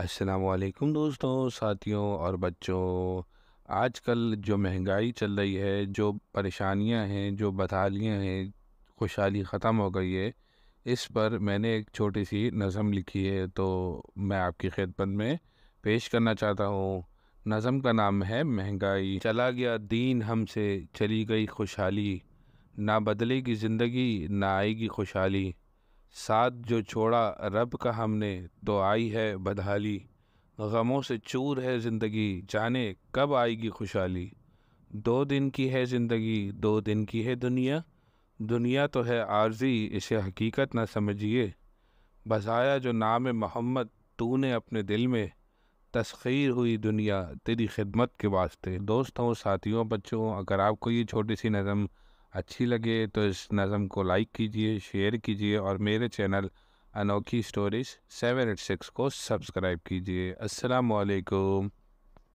असलकुम दोस्तों साथियों और बच्चों आजकल जो महंगाई चल रही है जो परेशानियां हैं जो बदहालियाँ हैं खुशहाली ख़त्म हो गई है इस पर मैंने एक छोटी सी नज़म लिखी है तो मैं आपकी खिदमत में पेश करना चाहता हूँ नज़म का नाम है महंगाई चला गया दीन हमसे चली गई खुशहाली ना बदलेगी ज़िंदगी ना आएगी खुशहाली साथ जो छोड़ा रब का हमने तो आई है बदहाली गमों से चूर है ज़िंदगी जाने कब आएगी खुशहाली दो दिन की है ज़िंदगी दो दिन की है दुनिया दुनिया तो है आर्जी इसे हकीकत ना समझिए बसाया जो नाम मोहम्मद तूने अपने दिल में तस्खीर हुई दुनिया तेरी खिदमत के वास्ते दोस्तों साथियों बच्चों अगर आपको ये छोटी सी नज़म अच्छी लगे तो इस नज़म को लाइक कीजिए शेयर कीजिए और मेरे channel Anokhi stories seven eight six को सब्सक्राइब कीजिए अस्सलाम वालेकुम